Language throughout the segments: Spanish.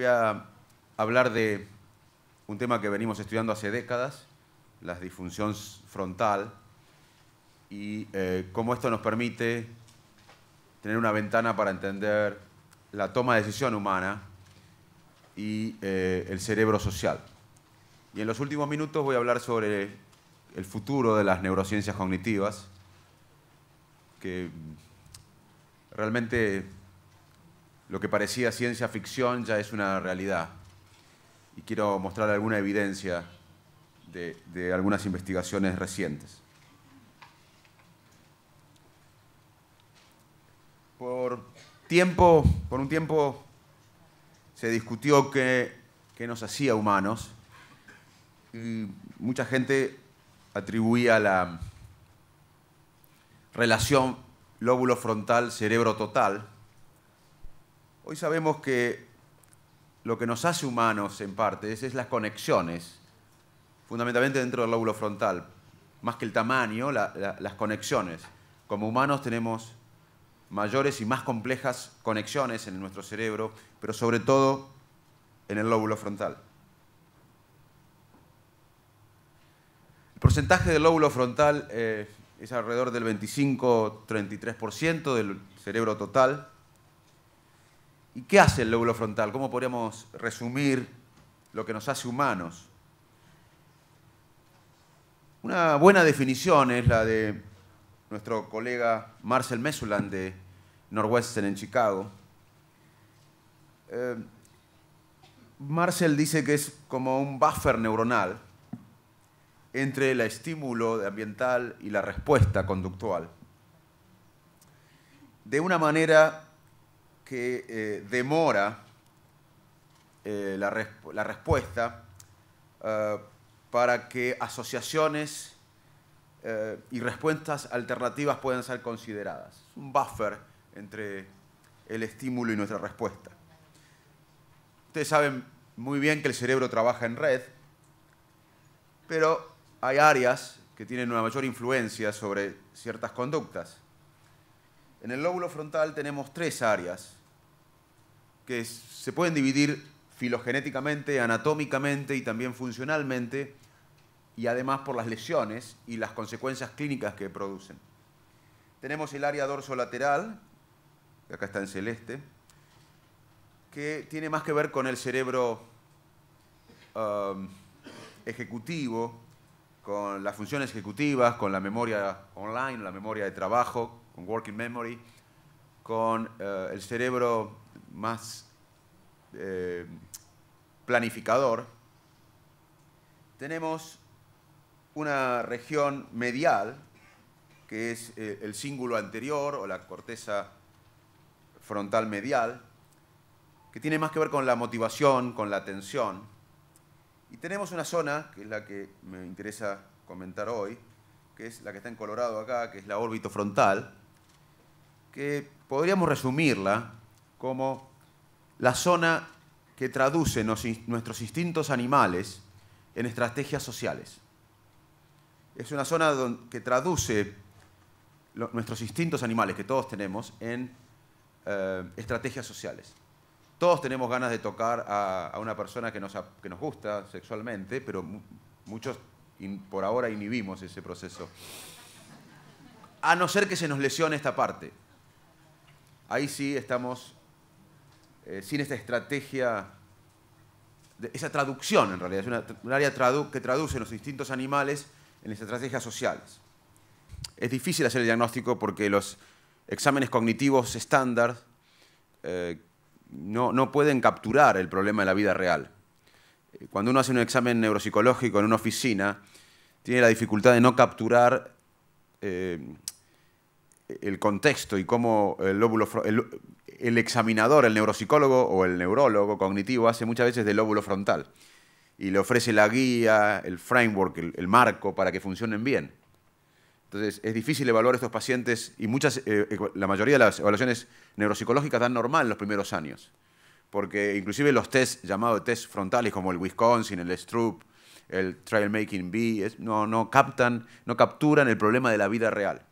Voy a hablar de un tema que venimos estudiando hace décadas, la disfunción frontal, y eh, cómo esto nos permite tener una ventana para entender la toma de decisión humana y eh, el cerebro social. Y en los últimos minutos voy a hablar sobre el futuro de las neurociencias cognitivas, que realmente lo que parecía ciencia ficción ya es una realidad. Y quiero mostrar alguna evidencia de, algunas investigaciones recientes. Por, tiempo, por un tiempo se discutió qué nos hacía humanos y mucha gente atribuía la relación lóbulo frontal cerebro total Hoy sabemos que lo que nos hace humanos en parte es, las conexiones, fundamentalmente dentro del lóbulo frontal, más que el tamaño, las conexiones. Como humanos tenemos mayores y más complejas conexiones en nuestro cerebro, pero sobre todo en el lóbulo frontal. El porcentaje del lóbulo frontal eh, es alrededor del 25-33% del cerebro total. ¿Y qué hace el lóbulo frontal? ¿Cómo podríamos resumir lo que nos hace humanos? Una buena definición es la de nuestro colega Marcel Mesulam de Northwestern en Chicago. Eh, Marcel dice que es como un buffer neuronal entre el estímulo ambiental y la respuesta conductual. De una manera que eh, demora eh, la, respuesta eh, para que asociaciones y respuestas alternativas puedan ser consideradas. es Un buffer entre el estímulo y nuestra respuesta. Ustedes saben muy bien que el cerebro trabaja en red, pero hay áreas que tienen una mayor influencia sobre ciertas conductas. En el lóbulo frontal tenemos tres áreas que se pueden dividir filogenéticamente, anatómicamente y también funcionalmente, y además por las lesiones y las consecuencias clínicas que producen. Tenemos el área dorso-lateral, que acá está en celeste, que tiene más que ver con el cerebro um, ejecutivo, con las funciones ejecutivas, con la memoria online, la memoria de trabajo, con working memory, con eh, el cerebro más eh, planificador, tenemos una región medial, que es eh, el cíngulo anterior o la corteza frontal medial, que tiene más que ver con la motivación, con la atención. Y tenemos una zona, que es la que me interesa comentar hoy, que es la que está en Colorado acá, que es la órbito frontal, que podríamos resumirla como la zona que traduce nuestros instintos animales en estrategias sociales. Es una zona que traduce nuestros instintos animales que todos tenemos en eh, estrategias sociales. Todos tenemos ganas de tocar a, una persona que nos, gusta sexualmente, pero muchos por ahora inhibimos ese proceso. A no ser que se nos lesione esta parte. Ahí sí estamos eh, sin esta estrategia, esa traducción en realidad, es un área que traduce los distintos animales en estrategias sociales. Es difícil hacer el diagnóstico porque los exámenes cognitivos estándar eh, no, pueden capturar el problema de la vida real. Eh, cuando uno hace un examen neuropsicológico en una oficina, tiene la dificultad de no capturar el contexto y cómo el lóbulo, el examinador, el neuropsicólogo o el neurólogo cognitivo hace muchas veces del lóbulo frontal y le ofrece la guía, el framework, el, marco para que funcionen bien. Entonces, es difícil evaluar a estos pacientes y muchas, eh, la mayoría de las evaluaciones neuropsicológicas dan normal los primeros años, porque inclusive los tests llamados test frontales como el Wisconsin, el Stroop, el Trail Making B, no, no captan, no capturan el problema de la vida real.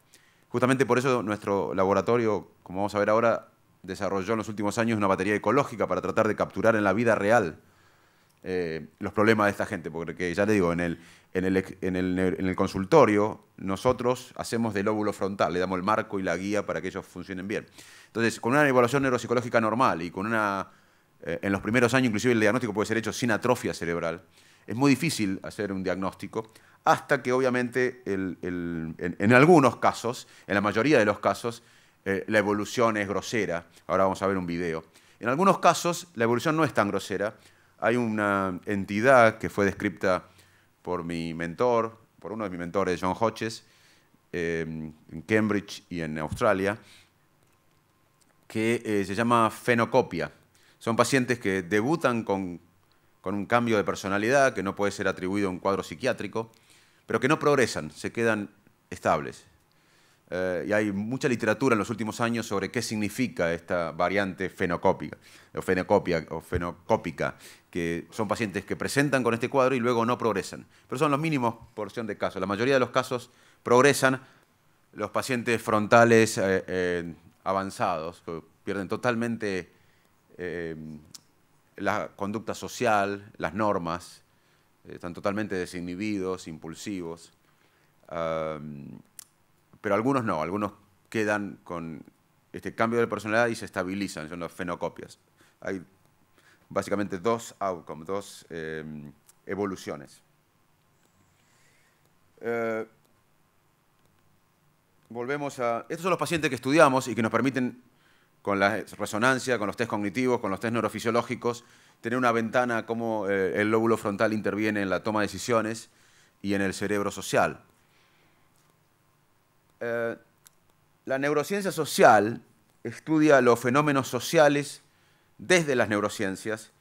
Justamente por eso nuestro laboratorio, como vamos a ver ahora, desarrolló en los últimos años una batería ecológica para tratar de capturar en la vida real eh, los problemas de esta gente, porque ya le digo, en el, en el, consultorio nosotros hacemos del óvulo frontal, le damos el marco y la guía para que ellos funcionen bien. Entonces, con una evaluación neuropsicológica normal y con una... Eh, en los primeros años inclusive el diagnóstico puede ser hecho sin atrofia cerebral. Es muy difícil hacer un diagnóstico hasta que obviamente en algunos casos, en la mayoría de los casos, eh, la evolución es grosera. Ahora vamos a ver un video. En algunos casos la evolución no es tan grosera. Hay una entidad que fue descrita por mi mentor, por uno de mis mentores, John Hodges, eh, en Cambridge y en Australia, que eh, se llama fenocopia. Son pacientes que debutan con, con un cambio de personalidad que no puede ser atribuido a un cuadro psiquiátrico, pero que no progresan, se quedan estables. Eh, y hay mucha literatura en los últimos años sobre qué significa esta variante fenocópica o, fenocopia, o fenocópica, que son pacientes que presentan con este cuadro y luego no progresan. Pero son los mínimos porción de casos. La mayoría de los casos progresan los pacientes frontales eh, eh, avanzados, pierden totalmente la conducta social, las normas, están totalmente desinhibidos, impulsivos. Ah, pero algunos no, algunos quedan con este cambio de personalidad y se estabilizan, son las fenocopias. Hay básicamente dos outcomes, dos em, evoluciones. Eh, volvemos a... Estos son los pacientes que estudiamos y que nos permiten, con la resonancia, con los test cognitivos, con los test neurofisiológicos, tener una ventana cómo eh, el lóbulo frontal interviene en la toma de decisiones y en el cerebro social. Eh, la neurociencia social estudia los fenómenos sociales desde las neurociencias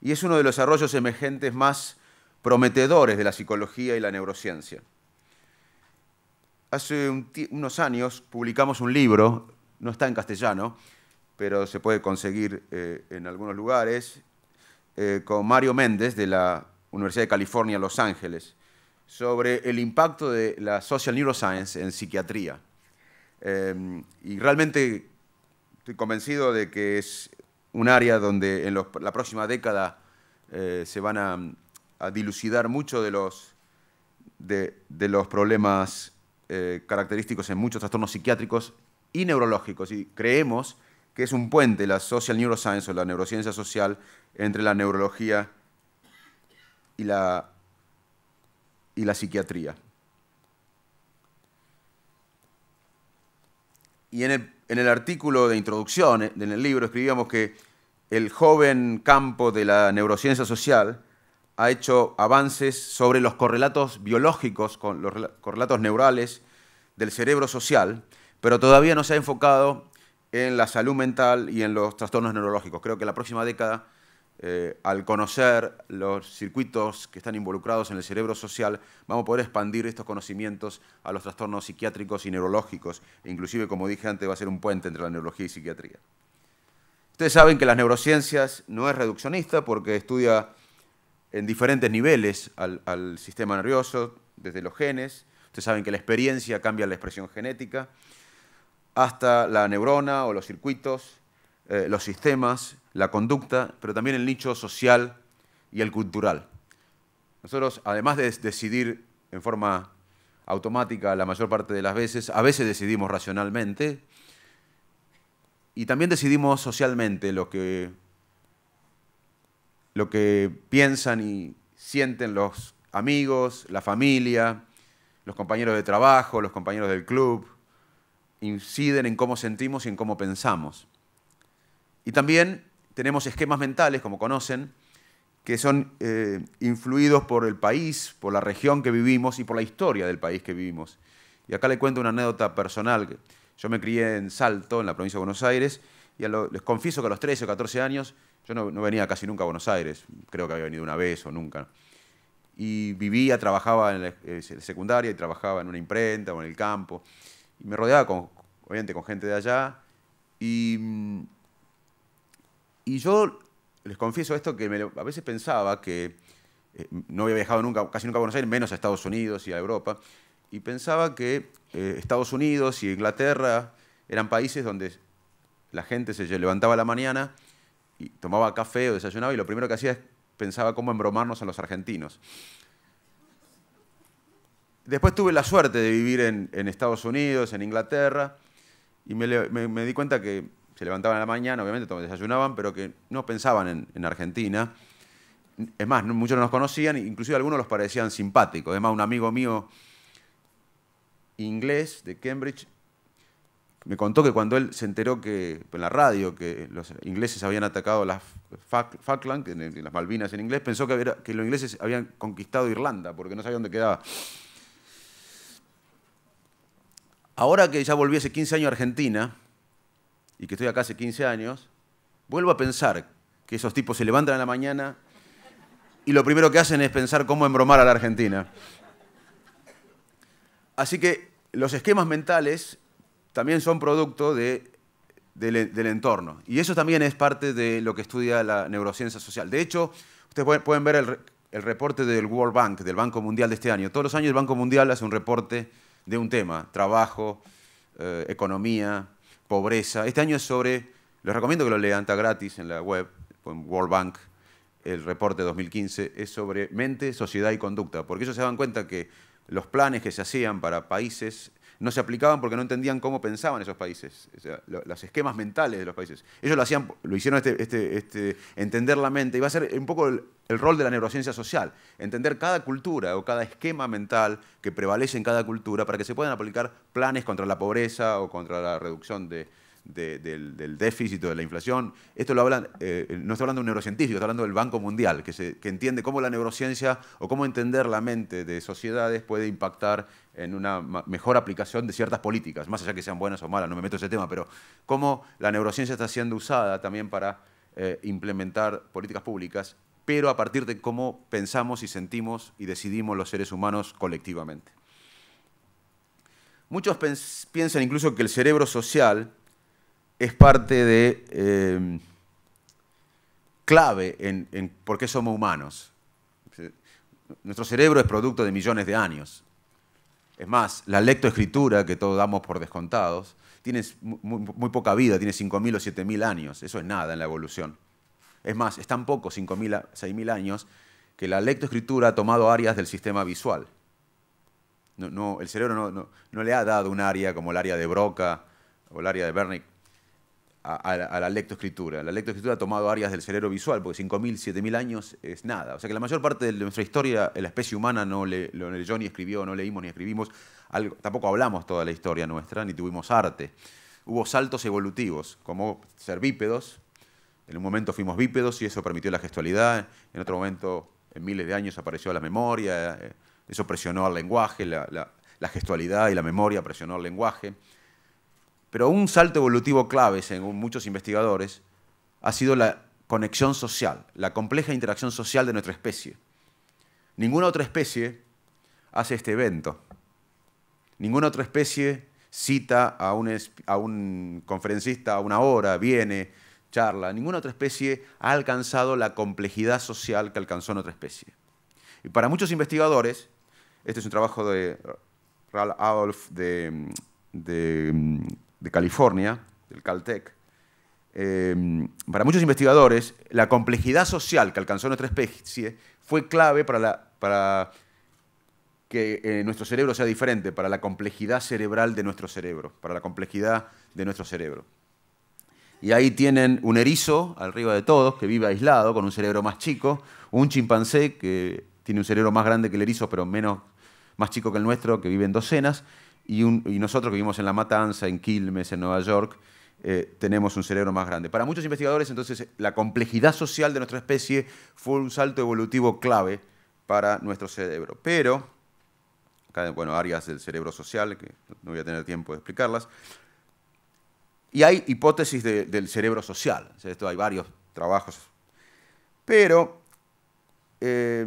y es uno de los desarrollos emergentes más prometedores de la psicología y la neurociencia. Hace unos años publicamos un libro, no está en castellano, pero se puede conseguir eh, en algunos lugares, eh, con Mario Méndez de la Universidad de California, Los Ángeles sobre el impacto de la social neuroscience en psiquiatría. Em, y realmente estoy convencido de que es un área donde en la próxima década eh, se van a, dilucidar muchos de los, de, los problemas eh, característicos en muchos trastornos psiquiátricos y neurológicos. Y creemos que es un puente la social neuroscience o la neurociencia social entre la neurología y la y la psiquiatría. Y en el, artículo de introducción, eh, en el libro, escribíamos que el joven campo de la neurociencia social ha hecho avances sobre los correlatos biológicos, con los correlatos neurales del cerebro social, pero todavía no se ha enfocado en la salud mental y en los trastornos neurológicos. Creo que la próxima década eh, al conocer los circuitos que están involucrados en el cerebro social, vamos a poder expandir estos conocimientos a los trastornos psiquiátricos y neurológicos. inclusive, como dije antes, va a ser un puente entre la neurología y psiquiatría. Ustedes saben que las neurociencias no es reduccionista porque estudia en diferentes niveles al, sistema nervioso, desde los genes. Ustedes saben que la experiencia cambia la expresión genética hasta la neurona o los circuitos, eh, los sistemas, la conducta, pero también el nicho social y el cultural. Nosotros, además de decidir en forma automática la mayor parte de las veces, a veces decidimos racionalmente y también decidimos socialmente lo que, lo que piensan y sienten los amigos, la familia, los compañeros de trabajo, los compañeros del club, inciden en cómo sentimos y en cómo pensamos. Y también tenemos esquemas mentales, como conocen, que son eh, influidos por el país, por la región que vivimos y por la historia del país que vivimos. Y acá le cuento una anécdota personal. Yo me crié en Salto, en la provincia de Buenos Aires, y les confieso que a los 13 o 14 años yo no, venía casi nunca a Buenos Aires, creo que había venido una vez o nunca. Y vivía, trabajaba en eh, la secundaria y trabajaba en una imprenta o en el campo. Y me rodeaba, con, obviamente, con gente de allá. Y mm, y yo les confieso esto que a veces pensaba que eh, no había viajado nunca, casi nunca a Buenos Aires, menos a Estados Unidos y a Europa, y pensaba que eh, Estados Unidos y Inglaterra eran países donde la gente se levantaba a la mañana y tomaba café o desayunaba y lo primero que hacía es pensaba cómo embromarnos a los argentinos. Después tuve la suerte de vivir en, Estados Unidos, en Inglaterra, y me di cuenta que se levantaban en la mañana, obviamente desayunaban, pero que no pensaban en, Argentina. Es más, muchos no nos conocían, inclusive algunos los parecían simpáticos. Es más, un amigo mío inglés de Cambridge me contó que cuando él se enteró que en la radio que los ingleses habían atacado las Falkland, las Malvinas en inglés, pensó que, que, los ingleses habían conquistado Irlanda porque no sabía dónde quedaba. Ahora que ya volviese 15 años a Argentina, y que estoy acá hace 15 años, vuelvo a pensar que esos tipos se levantan en la mañana y lo primero que hacen es pensar cómo embromar a la Argentina. Así que los esquemas mentales también son producto del entorno. Y eso también es parte de lo que estudia la neurociencia social. De hecho, ustedes pueden ver el, reporte del World Bank, del Banco Mundial de este año. Todos los años el Banco Mundial hace un reporte de un tema, trabajo, eh, economía, pobreza. Este año es sobre, les recomiendo que lo lean, está gratis en la web, en World Bank, el reporte 2015, es sobre mente, sociedad y conducta, porque ellos se dan cuenta que los planes que se hacían para países no se aplicaban porque no entendían cómo pensaban esos países, o sea, los esquemas mentales de los países. Ellos lo, hacían, lo hicieron este, este, este entender la mente, y va a ser un poco el, rol de la neurociencia social, entender cada cultura o cada esquema mental que prevalece en cada cultura para que se puedan aplicar planes contra la pobreza o contra la reducción de, del, déficit o de la inflación. Esto lo hablan, eh, no está hablando de un neurocientífico, está hablando del Banco Mundial, que, se, entiende cómo la neurociencia o cómo entender la mente de sociedades puede impactar en una mejor aplicación de ciertas políticas, más allá que sean buenas o malas, no me meto en ese tema, pero cómo la neurociencia está siendo usada también para eh, implementar políticas públicas, pero a partir de cómo pensamos y sentimos y decidimos los seres humanos colectivamente. Muchos piensan incluso que el cerebro social es parte de em, clave en, por qué somos humanos. Nuestro cerebro es producto de millones de años. Es más, la lectoescritura, que todos damos por descontados, tiene muy, poca vida, tiene 5.000 o 7.000 años. Eso es nada en la evolución. Es más, es tan poco, 5.000 6.000 años, que la lectoescritura ha tomado áreas del sistema visual. No, no, el cerebro no, no, le ha dado un área como el área de Broca o el área de Wernicke a, la lectoescritura. La lectoescritura ha tomado áreas del cerebro visual, porque 5.000, 7.000 años es nada. O sea que la mayor parte de nuestra historia, la especie humana no lo leyó ni escribió, no leímos ni escribimos, tampoco hablamos toda la historia nuestra, ni tuvimos arte. Hubo saltos evolutivos, como ser bípedos. En un momento fuimos bípedos y eso permitió la gestualidad. En otro momento, en miles de años, apareció la memoria. Eso presionó al lenguaje, la, la gestualidad y la memoria presionó al lenguaje. Pero un salto evolutivo clave, según muchos investigadores, ha sido la conexión social, la compleja interacción social de nuestra especie. Ninguna otra especie hace este evento. Ninguna otra especie cita a un, conferencista a una hora, viene, charla. Ninguna otra especie ha alcanzado la complejidad social que alcanzó nuestra especie. Y para muchos investigadores, este es un trabajo de Ralph Adolf de de California, del Caltech, eh, para muchos investigadores, la complejidad social que alcanzó nuestra especie fue clave para, para que eh, nuestro cerebro sea diferente, para la complejidad cerebral de nuestro cerebro, para la complejidad de nuestro cerebro. Y ahí tienen un erizo, arriba de todos, que vive aislado, con un cerebro más chico, un chimpancé, que tiene un cerebro más grande que el erizo, pero menos, más chico que el nuestro, que vive en docenas, y, nosotros que vivimos en La Matanza, en Quilmes, en Nueva York, eh, tenemos un cerebro más grande. Para muchos investigadores, entonces, la complejidad social de nuestra especie fue un salto evolutivo clave para nuestro cerebro. Pero, acá, bueno, áreas del cerebro social, que no voy a tener tiempo de explicarlas, y hay hipótesis del cerebro social, esto hay varios trabajos, pero eh,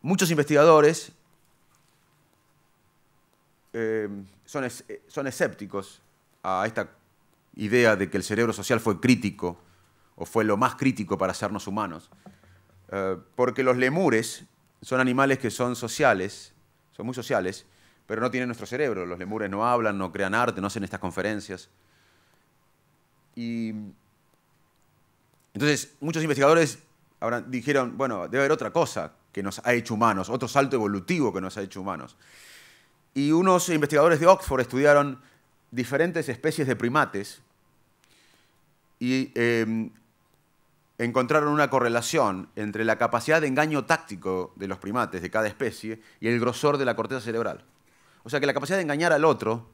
muchos investigadores eh, eh, son, escépticos a esta idea de que el cerebro social fue crítico o fue lo más crítico para hacernos humanos, eh, porque los lemures son animales que son sociales, son muy sociales, pero no tienen nuestro cerebro. Los lemures no hablan, no crean arte, no hacen estas conferencias. Y entonces muchos investigadores habrán, dijeron, bueno, debe haber otra cosa que nos ha hecho humanos, otro salto evolutivo que nos ha hecho humanos y unos investigadores de Oxford estudiaron diferentes especies de primates y em, encontraron una correlación entre la capacidad de engaño táctico de los primates de cada especie y el grosor de la corteza cerebral. O sea que la capacidad de engañar al otro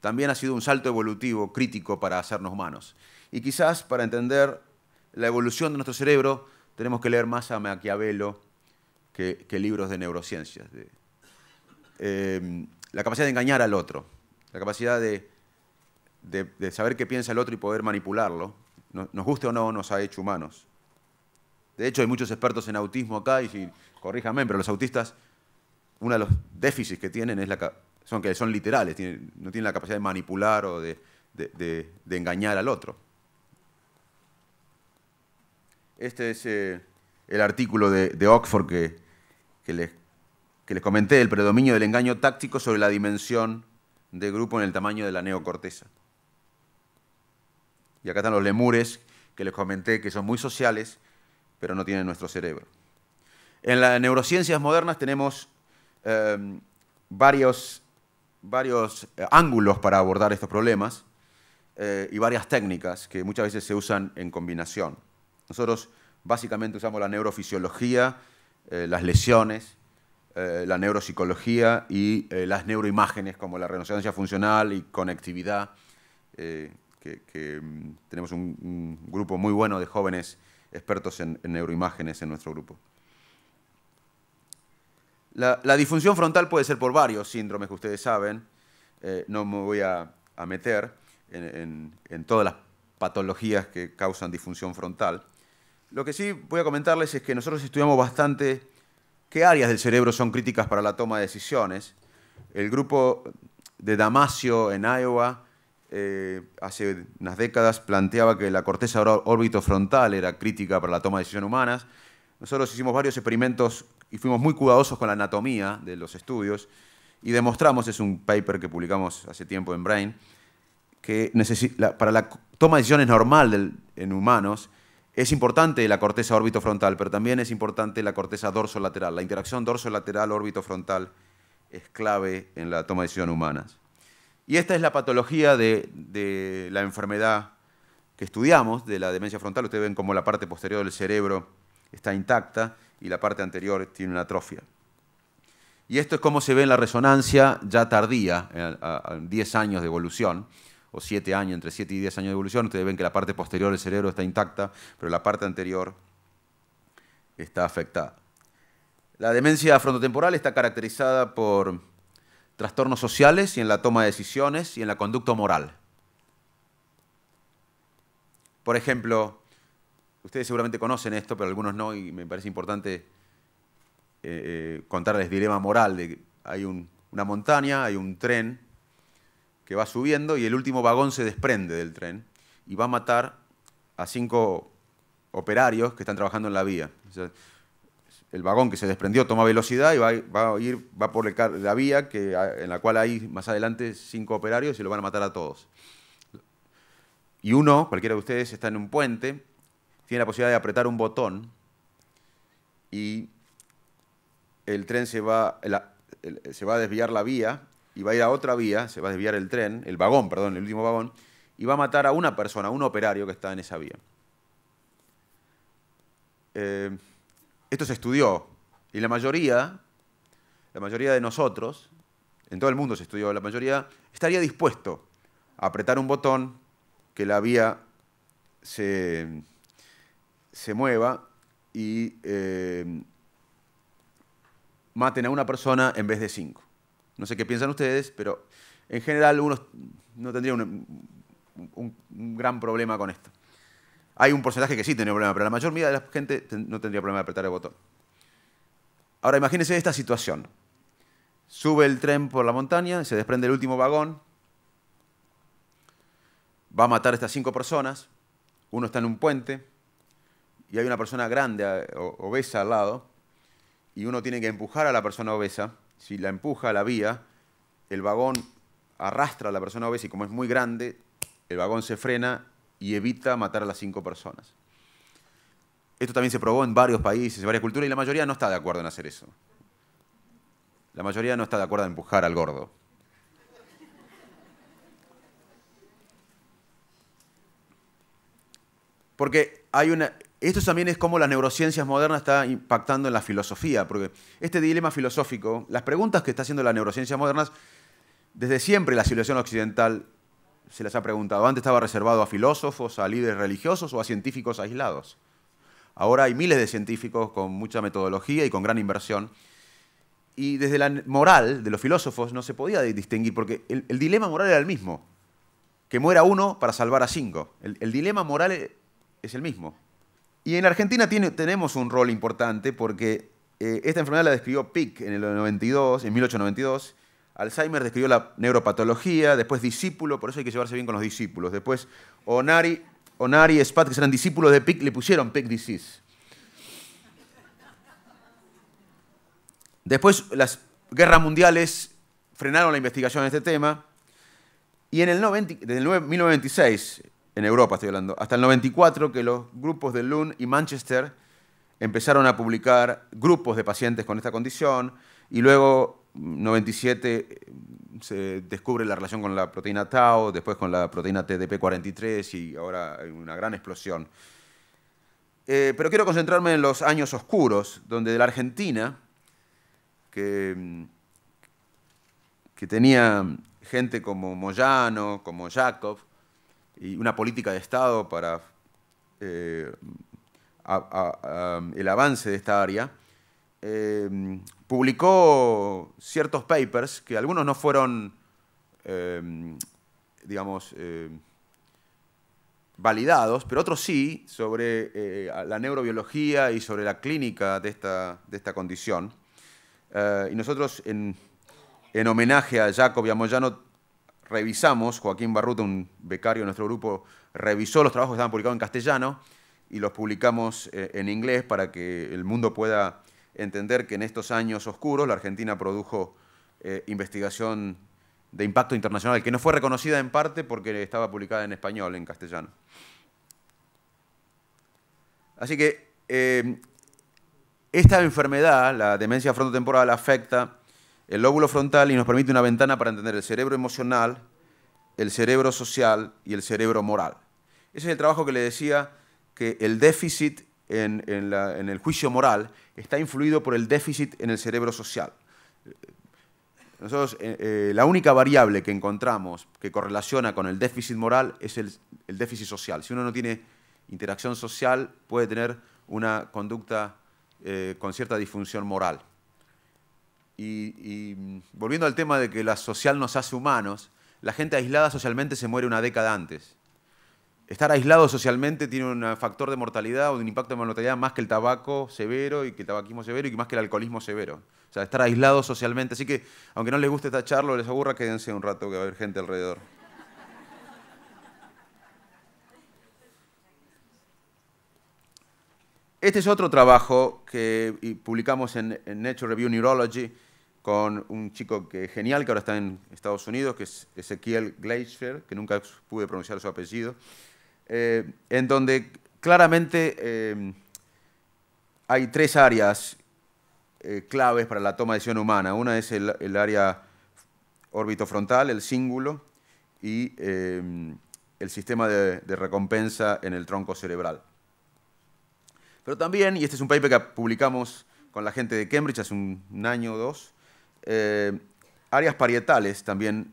también ha sido un salto evolutivo crítico para hacernos humanos. Y quizás para entender la evolución de nuestro cerebro tenemos que leer más a Maquiavelo que, libros de neurociencias, de, Em, la capacidad de engañar al otro, la capacidad de, saber qué piensa el otro y poder manipularlo, nos guste o no, nos ha hecho humanos. De hecho, hay muchos expertos en autismo acá, y si, corríjame, pero los autistas, uno de los déficits que tienen es la, son que son literales, no tienen la capacidad de manipular o de, engañar al otro. Este es eh, el artículo de, Oxford que, que les que les comenté, el predominio del engaño táctico sobre la dimensión de grupo en el tamaño de la neocorteza. Y acá están los lemures que les comenté que son muy sociales, pero no tienen nuestro cerebro. En las neurociencias modernas tenemos em, varios, varios, eh, ángulos para abordar estos problemas eh, y varias técnicas que muchas veces se usan en combinación. Nosotros básicamente usamos la neurofisiología, eh, las lesiones, eh, la neuropsicología y eh, las neuroimágenes como la renunciancia funcional y conectividad, eh, que, mm, tenemos un, grupo muy bueno de jóvenes expertos en, neuroimágenes en nuestro grupo. La, disfunción frontal puede ser por varios síndromes que ustedes saben, no me voy a, meter en, en todas las patologías que causan disfunción frontal. Lo que sí voy a comentarles es que nosotros estudiamos bastante qué áreas del cerebro son críticas para la toma de decisiones. El grupo de Damasio en Iowa eh, hace unas décadas planteaba que la corteza frontal era crítica para la toma de decisiones humanas. Nosotros hicimos varios experimentos y fuimos muy cuidadosos con la anatomía de los estudios y demostramos, es un paper que publicamos hace tiempo en Brain, que para la toma de decisiones normal en humanos es importante la corteza frontal, pero también es importante la corteza dorsolateral. La interacción dorsolateral frontal es clave en la toma de decisiones humanas. Y esta es la patología de, de la enfermedad que estudiamos, de la demencia frontal. Ustedes ven cómo la parte posterior del cerebro está intacta y la parte anterior tiene una atrofia. Y esto es cómo se ve en la resonancia ya tardía, a 10 años de evolución siete 7 años, entre 7 y 10 años de evolución, ustedes ven que la parte posterior del cerebro está intacta, pero la parte anterior está afectada. La demencia frontotemporal está caracterizada por trastornos sociales y en la toma de decisiones y en la conducta moral. Por ejemplo, ustedes seguramente conocen esto, pero algunos no, y me parece importante eh, eh, contarles dilema moral. De, hay una montaña, hay un tren que va subiendo y el último vagón se desprende del tren y va a matar a cinco operarios que están trabajando en la vía. el vagón que se desprendió toma velocidad y va, a ir, va por la vía que, en la cual hay más adelante cinco operarios y lo van a matar a todos. Y uno, cualquiera de ustedes, está en un puente, tiene la posibilidad de apretar un botón y el tren se va, se va a desviar la vía y va a ir a otra vía, se va a desviar el tren, el vagón, perdón, el último vagón, y va a matar a una persona, a un operario que está en esa vía. Eh, esto se estudió y la mayoría, la mayoría de nosotros, en todo el mundo se estudió, la mayoría estaría dispuesto a apretar un botón que la vía se, mueva y eh, maten a una persona en vez de cinco. No sé qué piensan ustedes, pero en general uno no tendría un, gran problema con esto. Hay un porcentaje que sí tiene problema, pero la mayoría de la gente no tendría problema de apretar el botón. Ahora imagínense esta situación. Sube el tren por la montaña, se desprende el último vagón, va a matar a estas cinco personas, uno está en un puente y hay una persona grande, eh, obesa al lado, y uno tiene que empujar a la persona obesa si la empuja a la vía, el vagón arrastra a la persona obesa y como es muy grande, el vagón se frena y evita matar a las cinco personas. Esto también se probó en varios países, en varias culturas, y la mayoría no está de acuerdo en hacer eso. La mayoría no está de acuerdo en empujar al gordo. Porque hay una, esto también es cómo las neurociencias modernas está impactando en la filosofía, porque este dilema filosófico, las preguntas que está haciendo las neurociencias modernas, desde siempre la civilización occidental se las ha preguntado. Antes estaba reservado a filósofos, a líderes religiosos o a científicos aislados. Ahora hay miles de científicos con mucha metodología y con gran inversión. Y desde la moral de los filósofos no se podía distinguir, porque el, dilema moral era el mismo. Que muera uno para salvar a cinco. el dilema moral es el mismo. Y en Argentina tenemos un rol importante porque eh, esta enfermedad la describió Pick en el 92, en 1892. Alzheimer describió la neuropatología, después discípulo, por eso hay que llevarse bien con los discípulos. Después Onari, Onari y Spat, que eran discípulos de Pick, le pusieron Pick disease. Después las guerras mundiales frenaron la investigación en este tema. Y en el 90, desde el 1996, en Europa estoy hablando, hasta el 94 que los grupos de Lund y Manchester empezaron a publicar grupos de pacientes con esta condición y luego 97 mm, mm, se descubre la relación con la proteína Tau, después con la proteína TDP43 y ahora hay una gran explosión. Eh, pero quiero concentrarme en los años oscuros, donde de la Argentina, que, mm, que tenía gente como Moyano, como Jacob, y una política de Estado para eh, el avance de esta área, eh, publicó ciertos papers que algunos no fueron, eh, digamos, validados, pero otros sí, sobre la neurobiología y sobre la clínica de esta, de esta condición. y nosotros, en, en homenaje a Jacob y a Moyano, revisamos, Joaquín Barruta, un becario de nuestro grupo, revisó los trabajos que estaban publicados en castellano y los publicamos eh, en inglés para que el mundo pueda entender que en estos años oscuros la Argentina produjo eh, investigación de impacto internacional, que no fue reconocida en parte porque estaba publicada en español, en castellano. Así que eh, esta enfermedad, la demencia frontotemporal, afecta el lóbulo frontal y nos permite una ventana para entender el cerebro emocional, el cerebro social y el cerebro moral. Ese es el trabajo que le decía que el déficit en, el juicio moral está influido por el déficit en el cerebro social. Nosotros, eh, eh, la única variable que encontramos que correlaciona con el déficit moral es el, déficit social. Si uno no tiene interacción social, puede tener una conducta eh, con cierta disfunción moral. Y, mm, volviendo al tema de que la social nos hace humanos, la gente aislada socialmente se muere una década antes. Estar aislado socialmente tiene un eh, factor de mortalidad o un impacto de mortalidad más que el tabaco severo y que el tabaquismo severo y más que el alcoholismo severo. O sea, estar aislado socialmente. Así que, aunque no les guste esta charla, les aburra, quédense un rato que va a haber gente alrededor. Este es otro trabajo que publicamos en Nature Review Neurology, con un chico que, genial que ahora está en Estados Unidos, que es Ezequiel Gleischer, que nunca pude pronunciar su apellido, eh, en donde claramente eh, hay tres áreas eh, claves para la toma de decisión humana. Una es el, área órbito-frontal, el cíngulo, y el sistema de, de recompensa en el tronco cerebral. Pero también, y este es un paper que publicamos con la gente de Cambridge hace un, año o dos, eh, áreas parietales también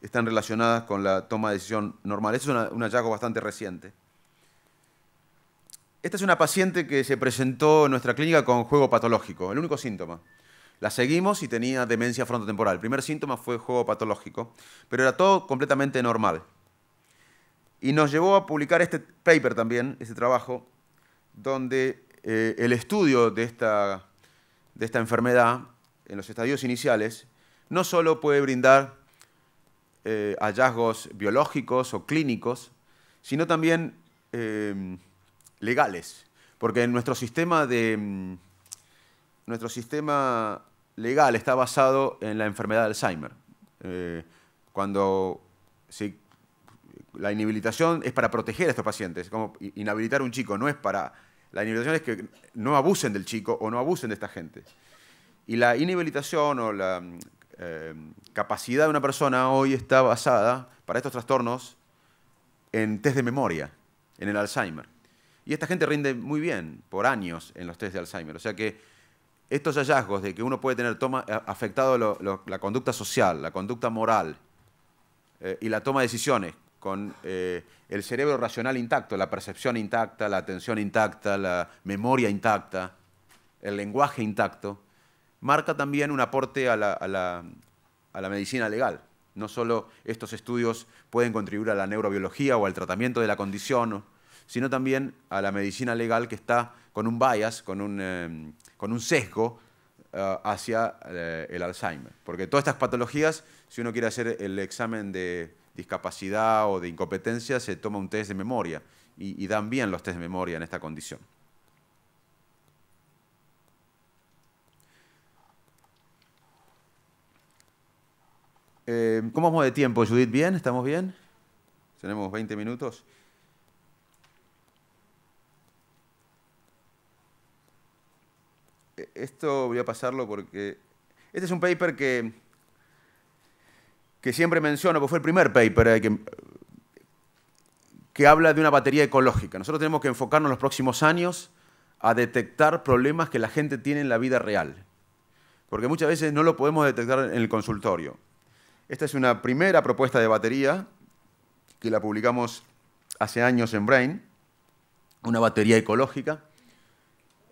están relacionadas con la toma de decisión normal. Este es un hallazgo bastante reciente. Esta es una paciente que se presentó en nuestra clínica con juego patológico, el único síntoma. La seguimos y tenía demencia frontotemporal. El primer síntoma fue juego patológico, pero era todo completamente normal. Y nos llevó a publicar este paper también, este trabajo, donde eh, el estudio de esta, de esta enfermedad en los estadios iniciales, no solo puede brindar eh, hallazgos biológicos o clínicos, sino también em, legales, porque nuestro sistema, de, em, nuestro sistema legal está basado en la enfermedad de Alzheimer. Eh, cuando la inhabilitación es para proteger a estos pacientes, como inhabilitar a un chico, no es para... La inhabilitación es que no abusen del chico o no abusen de esta gente. Y la inhabilitación o la mm, eh, capacidad de una persona hoy está basada, para estos trastornos, en test de memoria, en el Alzheimer. Y esta gente rinde muy bien por años en los test de Alzheimer. O sea que estos hallazgos de que uno puede tener toma, eh, afectado la conducta social, la conducta moral eh, y la toma de decisiones con el cerebro racional intacto, la percepción intacta, la atención intacta, la memoria intacta, el lenguaje intacto, marca también un aporte a la, medicina legal. No solo estos estudios pueden contribuir a la neurobiología o al tratamiento de la condición, sino también a la medicina legal que está con un bias, con un, em, sesgo eh, hacia eh, el Alzheimer. Porque todas estas patologías, si uno quiere hacer el examen de discapacidad o de incompetencia, se toma un test de memoria y, y dan bien los test de memoria en esta condición. Eh, ¿Cómo vamos de tiempo, Judith? ¿Bien? ¿Estamos bien? ¿Tenemos 20 minutos? E, esto voy a pasarlo porque este es un paper que, que siempre menciono, porque fue el primer paper eh, que, que habla de una batería ecológica. Nosotros tenemos que enfocarnos en los próximos años a detectar problemas que la gente tiene en la vida real, porque muchas veces no lo podemos detectar en el consultorio. Esta es una primera propuesta de batería que la publicamos hace años en Brain, una batería ecológica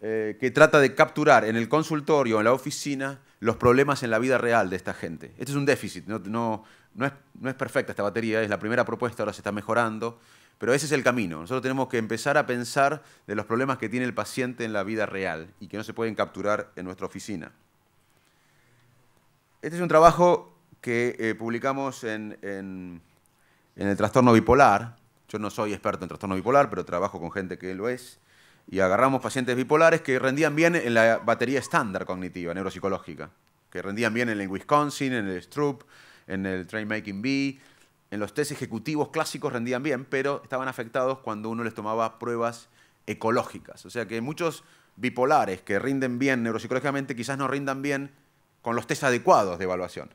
eh, que trata de capturar en el consultorio, en la oficina, los problemas en la vida real de esta gente. Este es un déficit, no, es, no es perfecta esta batería, es la primera propuesta, ahora se está mejorando, pero ese es el camino. Nosotros tenemos que empezar a pensar de los problemas que tiene el paciente en la vida real y que no se pueden capturar en nuestra oficina. Este es un trabajo que eh, publicamos en, el trastorno bipolar. Yo no soy experto en trastorno bipolar, pero trabajo con gente que lo es. Y agarramos pacientes bipolares que rendían bien en la batería estándar cognitiva, neuropsicológica. Que rendían bien en el Wisconsin, en el Stroop, en el Train Making B. En los test ejecutivos clásicos rendían bien, pero estaban afectados cuando uno les tomaba pruebas ecológicas. O sea que muchos bipolares que rinden bien neuropsicológicamente quizás no rindan bien con los test adecuados de evaluación.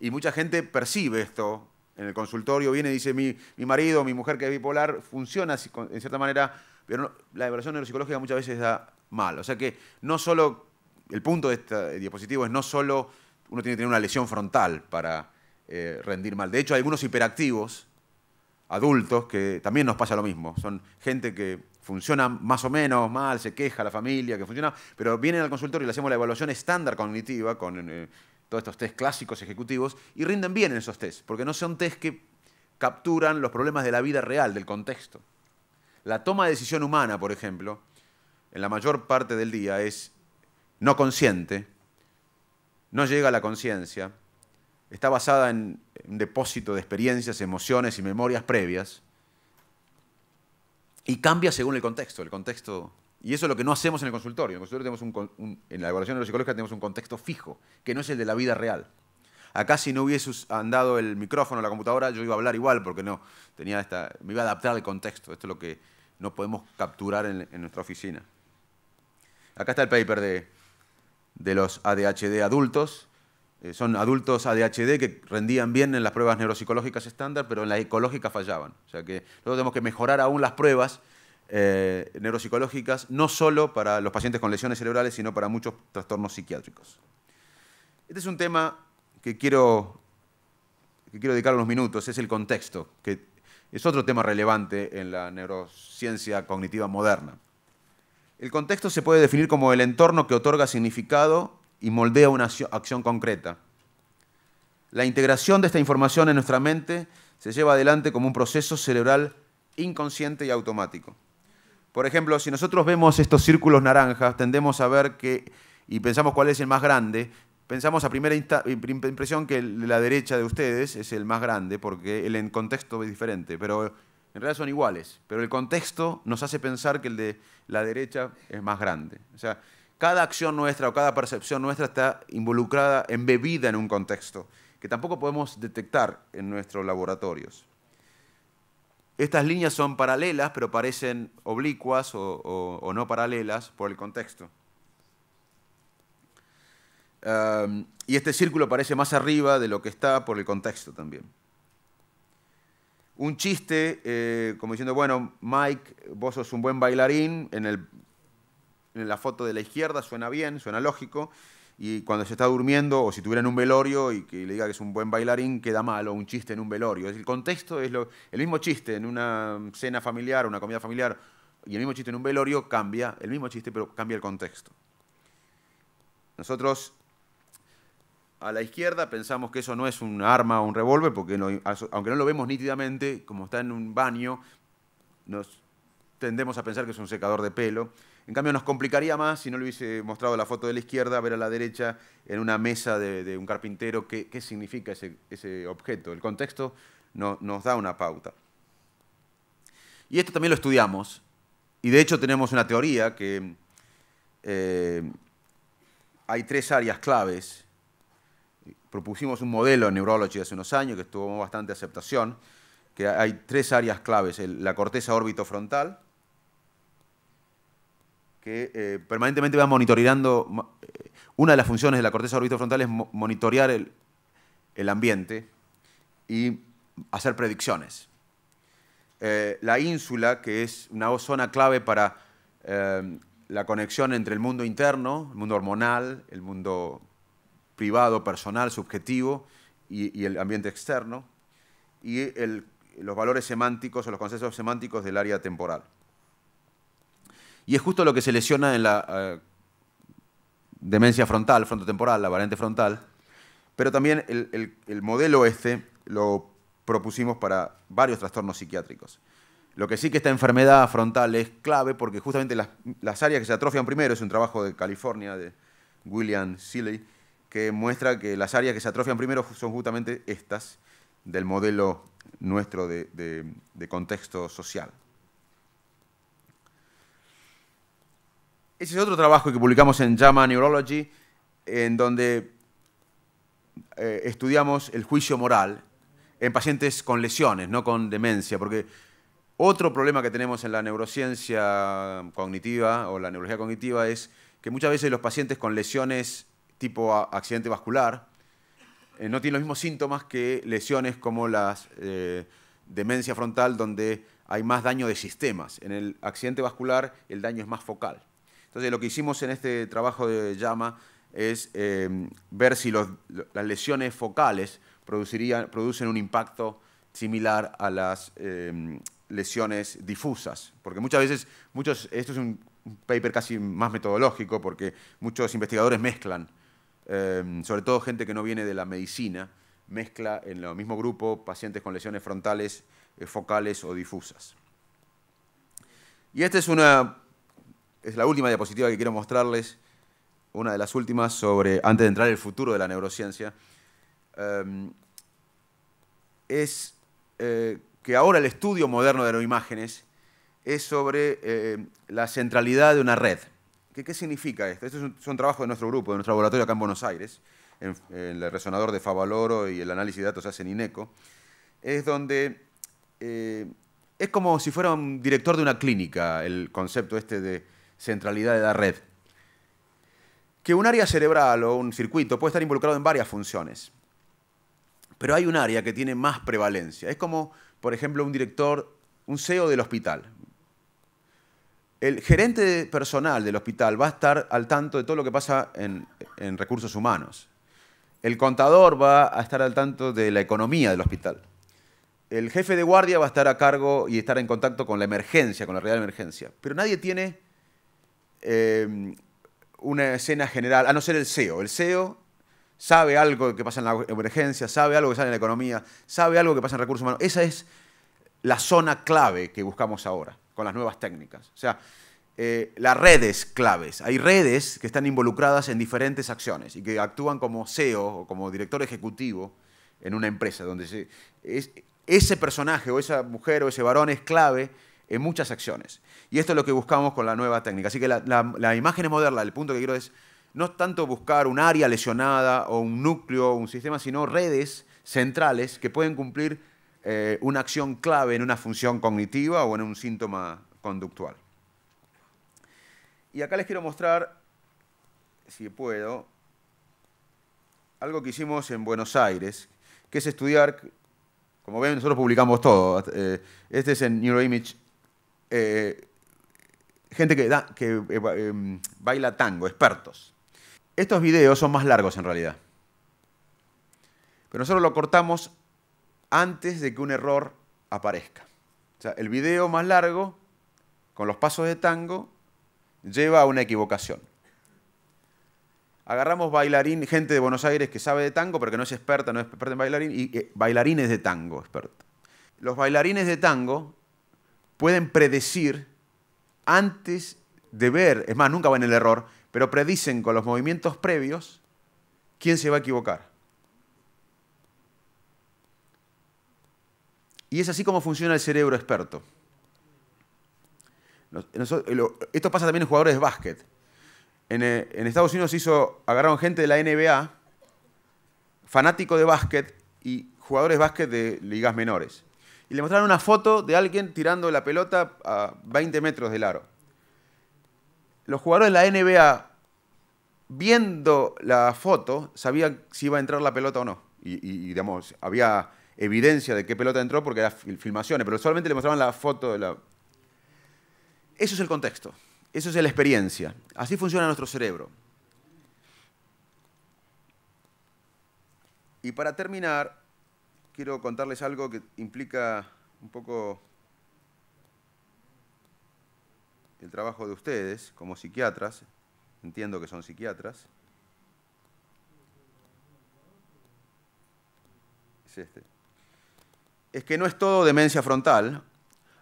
Y mucha gente percibe esto en el consultorio, viene y dice, mi, marido, mi mujer que es bipolar, funciona en cierta manera, pero la evaluación neuropsicológica muchas veces da mal. O sea que no solo, el punto de este dispositivo es no solo uno tiene que tener una lesión frontal para eh, rendir mal. De hecho, hay algunos hiperactivos adultos que también nos pasa lo mismo. Son gente que funciona más o menos mal, se queja la familia, que funciona, pero vienen al consultorio y le hacemos la evaluación estándar cognitiva con... Eh, todos estos test clásicos ejecutivos, y rinden bien en esos test, porque no son test que capturan los problemas de la vida real, del contexto. La toma de decisión humana, por ejemplo, en la mayor parte del día es no consciente, no llega a la conciencia, está basada en un depósito de experiencias, emociones y memorias previas, y cambia según el contexto. El contexto y eso es lo que no hacemos en el consultorio. En, el consultorio tenemos en la evaluación neuropsicológica tenemos un contexto fijo, que no es el de la vida real. Acá si no hubiese andado el micrófono, la computadora, yo iba a hablar igual, porque no, tenía esta, me iba a adaptar al contexto. Esto es lo que no podemos capturar en, nuestra oficina. Acá está el paper de, los ADHD adultos. Eh, son adultos ADHD que rendían bien en las pruebas neuropsicológicas estándar, pero en la ecológica fallaban. O sea que luego tenemos que mejorar aún las pruebas eh, neuropsicológicas, no solo para los pacientes con lesiones cerebrales, sino para muchos trastornos psiquiátricos. Este es un tema que quiero, que quiero dedicar unos minutos, es el contexto, que es otro tema relevante en la neurociencia cognitiva moderna. El contexto se puede definir como el entorno que otorga significado y moldea una acción concreta. La integración de esta información en nuestra mente se lleva adelante como un proceso cerebral inconsciente y automático. Por ejemplo, si nosotros vemos estos círculos naranjas, tendemos a ver que, y pensamos cuál es el más grande, pensamos a primera eh, impresión que la derecha de ustedes es el más grande, porque el contexto es diferente, pero en realidad son iguales. Pero el contexto nos hace pensar que el de la derecha es más grande. O sea, cada acción nuestra o cada percepción nuestra está involucrada, embebida en un contexto, que tampoco podemos detectar en nuestros laboratorios. Estas líneas son paralelas, pero parecen oblicuas o, no paralelas por el contexto. Em, y este círculo parece más arriba de lo que está por el contexto también. Un chiste, eh, como diciendo, bueno, Mike, vos sos un buen bailarín, en la foto de la izquierda suena bien, suena lógico, y cuando se está durmiendo o si tuviera en un velorio y que le diga que es un buen bailarín, queda malo un chiste en un velorio. El contexto es lo, el mismo chiste en una cena familiar, una comida familiar y el mismo chiste en un velorio cambia, el mismo chiste pero cambia el contexto. Nosotros a la izquierda pensamos que eso no es un arma o un revólver, porque aunque no lo vemos nítidamente, como está en un baño, nos tendemos a pensar que es un secador de pelo. En cambio, nos complicaría más si no le hubiese mostrado la foto de la izquierda, ver a la derecha en una mesa de, un carpintero qué, significa ese, objeto. El contexto nos da una pauta. Y esto también lo estudiamos. Y de hecho tenemos una teoría que eh, hay tres áreas claves. Propusimos un modelo en Neurology hace unos años que tuvo bastante aceptación, que hay tres áreas claves. la corteza frontal, que eh, permanentemente va monitoreando. Eh, una de las funciones de la corteza orbitofrontal es monitorear el, ambiente y hacer predicciones. Eh, la ínsula, que es una zona clave para la conexión entre el mundo interno, el mundo hormonal, el mundo privado, personal, subjetivo y, el ambiente externo, y los valores semánticos o los conceptos semánticos del área temporal. Y es justo lo que se lesiona en la eh, demencia frontal, frontotemporal, la variante frontal. Pero también el, modelo este lo propusimos para varios trastornos psiquiátricos. Lo que sí que esta enfermedad frontal es clave porque justamente las, áreas que se atrofian primero, es un trabajo de California, de William Seeley, que muestra que las áreas que se atrofian primero son justamente estas del modelo nuestro de contexto social. Ese es otro trabajo que publicamos en JAMA Neurology, en donde eh, estudiamos el juicio moral en pacientes con lesiones, no con demencia, porque otro problema que tenemos en la neurociencia cognitiva o la neurología cognitiva es que muchas veces los pacientes con lesiones tipo accidente vascular eh, no tienen los mismos síntomas que lesiones como la eh, demencia frontal, donde hay más daño de sistemas. En el accidente vascular el daño es más focal. Entonces, lo que hicimos en este trabajo de llama es eh, ver si las lesiones focales producirían, producen un impacto similar a las em, lesiones difusas. Porque muchas veces, muchos, esto es un, paper casi más metodológico, porque muchos investigadores mezclan, em, sobre todo gente que no viene de la medicina, mezcla en el mismo grupo pacientes con lesiones frontales, eh, focales o difusas. Y esta es una es la última diapositiva que quiero mostrarles, una de las últimas, sobre, antes de entrar en el futuro de la neurociencia, em, es eh, que ahora el estudio moderno de neuroimágenes es sobre eh, la centralidad de una red. ¿Qué, significa esto? Esto es un, trabajo de nuestro grupo, de nuestro laboratorio acá en Buenos Aires, en, el resonador de Favaloro y el análisis de datos hace INECO. Es donde eh, es como si fuera un director de una clínica el concepto este de centralidad de la red. Que un área cerebral o un circuito puede estar involucrado en varias funciones, pero hay un área que tiene más prevalencia. Es como, por ejemplo, un director, un CEO del hospital. El gerente personal del hospital va a estar al tanto de todo lo que pasa en, recursos humanos. El contador va a estar al tanto de la economía del hospital. El jefe de guardia va a estar a cargo y estar en contacto con la emergencia, con la real emergencia. Pero nadie tiene Em, una escena general, a no ser el CEO. El CEO sabe algo que pasa en la emergencia, sabe algo que sale en la economía, sabe algo que pasa en recursos humanos. Esa es la zona clave que buscamos ahora con las nuevas técnicas. O sea, eh, las redes claves. Hay redes que están involucradas en diferentes acciones y que actúan como CEO o como director ejecutivo en una empresa, donde ese personaje o esa mujer o ese varón es clave en muchas acciones. Y esto es lo que buscamos con la nueva técnica. Así que la, la, imagen moderna, el punto que quiero es no tanto buscar un área lesionada o un núcleo o un sistema, sino redes centrales que pueden cumplir eh, una acción clave en una función cognitiva o en un síntoma conductual. Y acá les quiero mostrar, si puedo, algo que hicimos en Buenos Aires, que es estudiar, como ven, nosotros publicamos todo. Eh, este es en Neuroimage eh, gente que, da, que eh, em, baila tango, expertos. Estos videos son más largos en realidad. Pero nosotros lo cortamos antes de que un error aparezca. O sea, el video más largo, con los pasos de tango, lleva a una equivocación. Agarramos bailarín, gente de Buenos Aires que sabe de tango, pero que no es experta, no es experta en bailarín, y eh, bailarines de tango, experto. Los bailarines de tango pueden predecir antes de ver, es más, nunca van en el error, pero predicen con los movimientos previos quién se va a equivocar. Y es así como funciona el cerebro experto. Esto pasa también en jugadores de básquet. En, eh, Estados Unidos hizo, agarraron gente de la NBA, fanático de básquet y jugadores de básquet de ligas menores y le mostraron una foto de alguien tirando la pelota a 20 metros del aro. Los jugadores de la NBA, viendo la foto, sabían si iba a entrar la pelota o no. Y, digamos, había evidencia de qué pelota entró porque eran filmaciones, pero solamente le mostraban la foto de la... Eso es el contexto, eso es la experiencia, así funciona nuestro cerebro. Y para terminar, quiero contarles algo que implica un poco el trabajo de ustedes como psiquiatras, entiendo que son psiquiatras, es este. que no es todo demencia frontal,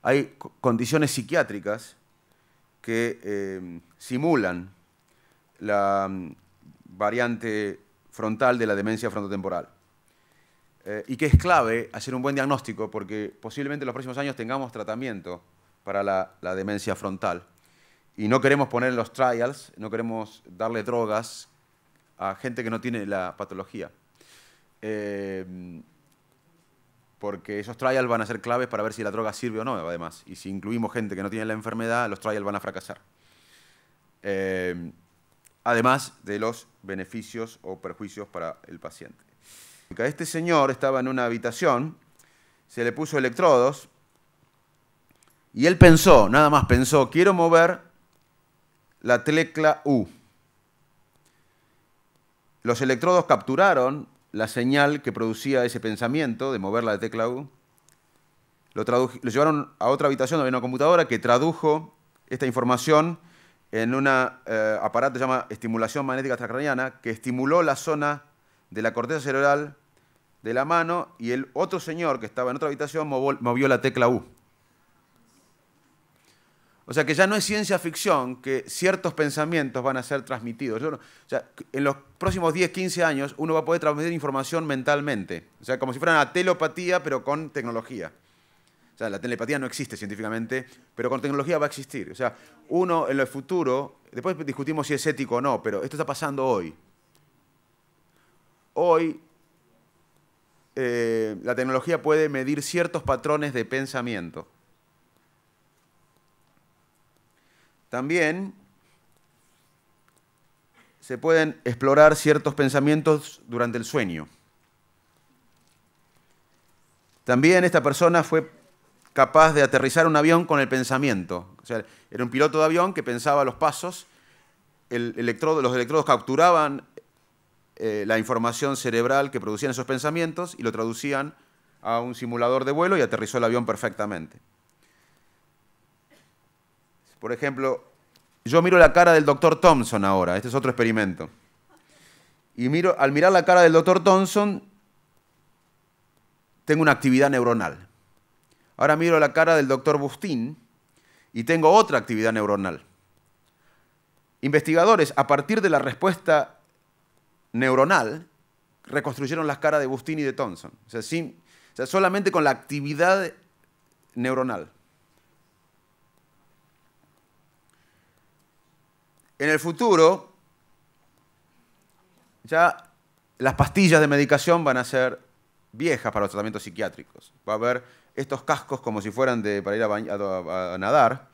hay condiciones psiquiátricas que em, simulan la mm, variante frontal de la demencia frontotemporal. Eh, y que es clave hacer un buen diagnóstico porque posiblemente en los próximos años tengamos tratamiento para la, demencia frontal. Y no queremos poner en los trials, no queremos darle drogas a gente que no tiene la patología. Eh, porque esos trials van a ser claves para ver si la droga sirve o no, además. Y si incluimos gente que no tiene la enfermedad, los trials van a fracasar. Eh, además de los beneficios o perjuicios para el paciente. Este señor estaba en una habitación, se le puso electrodos y él pensó, nada más pensó, quiero mover la tecla U. Los electrodos capturaron la señal que producía ese pensamiento de mover la tecla U. Lo, llevaron a otra habitación donde había una computadora que tradujo esta información en un eh, aparato que se llama estimulación magnética transcraniana que estimuló la zona de la corteza cerebral de la mano y el otro señor que estaba en otra habitación movió la tecla U. O sea que ya no es ciencia ficción que ciertos pensamientos van a ser transmitidos. o sea, en los próximos 10, 15 años uno va a poder transmitir información mentalmente. O sea, como si fuera una telepatía, pero con tecnología. O sea, la telepatía no existe científicamente, pero con tecnología va a existir. O sea, uno en el futuro, después discutimos si es ético o no, pero esto está pasando hoy hoy eh, la tecnología puede medir ciertos patrones de pensamiento. También se pueden explorar ciertos pensamientos durante el sueño. También esta persona fue capaz de aterrizar un avión con el pensamiento. O sea, era un piloto de avión que pensaba los pasos, los electrodos capturaban eh, la información cerebral que producían esos pensamientos y lo traducían a un simulador de vuelo y aterrizó el avión perfectamente. Por ejemplo, yo miro la cara del doctor Thompson ahora, este es otro experimento. Y miro, al mirar la cara del doctor Thompson, tengo una actividad neuronal. Ahora miro la cara del doctor Bustín y tengo otra actividad neuronal. Investigadores, a partir de la respuesta neuronal reconstruyeron las caras de Bustini y de Thompson. O sea, solamente con la actividad neuronal. En el futuro, ya las pastillas de medicación van a ser viejas para los tratamientos psiquiátricos. Va a haber estos cascos como si fueran de, para ir a nadar,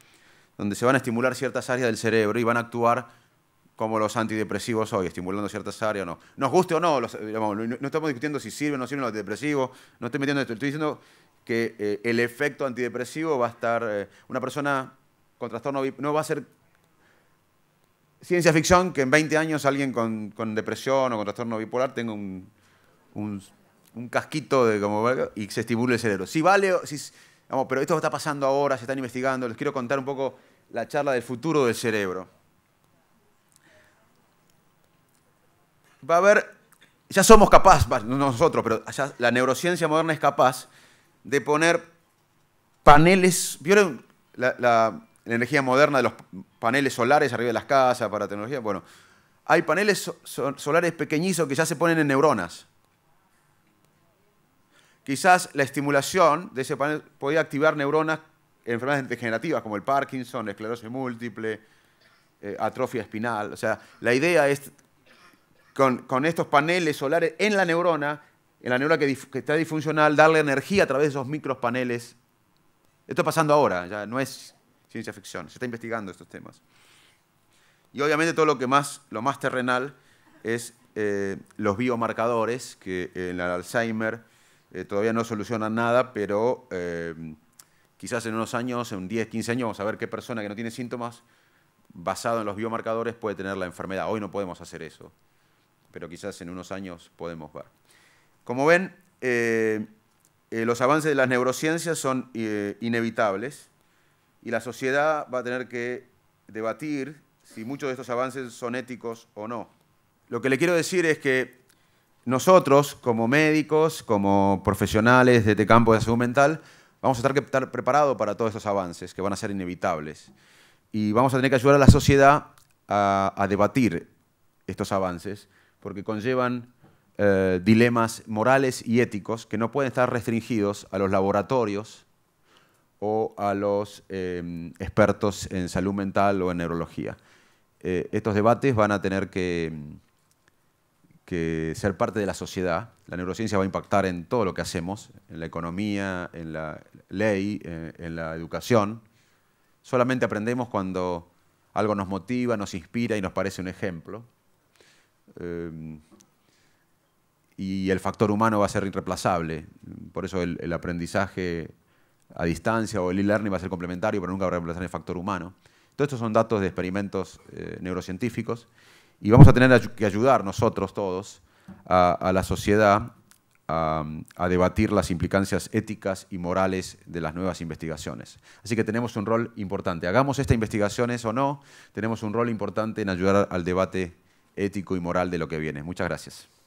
donde se van a estimular ciertas áreas del cerebro y van a actuar como los antidepresivos hoy, estimulando ciertas áreas o no. Nos guste o eh, no, no, estamos discutiendo si sirven o no sirven los antidepresivos, no estoy metiendo esto, estoy diciendo que eh, el efecto antidepresivo va a estar, eh, una persona con trastorno no va a ser ciencia ficción que en 20 años alguien con, depresión o con trastorno bipolar tenga un, casquito de como, y se estimule el cerebro. Si vale, vamos, pero esto está pasando ahora, se están investigando, les quiero contar un poco la charla del futuro del cerebro. va a haber, ya somos capaces, nosotros, pero la neurociencia moderna es capaz de poner paneles, ¿vieron la, energía moderna de los paneles solares arriba de las casas para tecnología? Bueno, hay paneles solares pequeñizos que ya se ponen en neuronas. Quizás la estimulación de ese panel podía activar neuronas en enfermedades degenerativas como el Parkinson, esclerosis múltiple, eh, atrofia espinal. O sea, la idea es con, estos paneles solares en la neurona, en la neurona que, está disfuncional, darle energía a través de esos micropaneles. Esto está pasando ahora, ya no es ciencia ficción, se está investigando estos temas. Y obviamente todo lo que más, lo más terrenal es eh, los biomarcadores, que eh, en el Alzheimer eh, todavía no solucionan nada, pero quizás en unos años, en 10, 15 años, vamos a ver qué persona que no tiene síntomas basado en los biomarcadores puede tener la enfermedad. Hoy no podemos hacer eso pero quizás en unos años podemos ver. Como ven, eh, eh, los avances de las neurociencias son eh, inevitables y la sociedad va a tener que debatir si muchos de estos avances son éticos o no. Lo que le quiero decir es que nosotros, como médicos, como profesionales de este campo de salud mental, vamos a tener que estar preparados para todos estos avances que van a ser inevitables. Y vamos a tener que ayudar a la sociedad a debatir estos avances porque conllevan eh, dilemas morales y éticos que no pueden estar restringidos a los laboratorios o a los em, expertos en salud mental o en neurología. Eh, estos debates van a tener em, que, ser parte de la sociedad. La neurociencia va a impactar en todo lo que hacemos, en la economía, en la ley, eh, en la educación. Solamente aprendemos cuando algo nos motiva, nos inspira y nos parece un ejemplo. Em, y el factor humano va a ser irreemplazable. Por eso el, aprendizaje a distancia o el e-learning va a ser complementario, pero nunca va a reemplazar el factor humano. Todos estos son datos de experimentos eh, neurocientíficos y vamos a tener que ayudar nosotros todos a, la sociedad a, a, debatir las implicancias éticas y morales de las nuevas investigaciones. Así que tenemos un rol importante. Hagamos estas investigaciones o no, tenemos un rol importante en ayudar al debate ético y moral de lo que viene. Muchas gracias.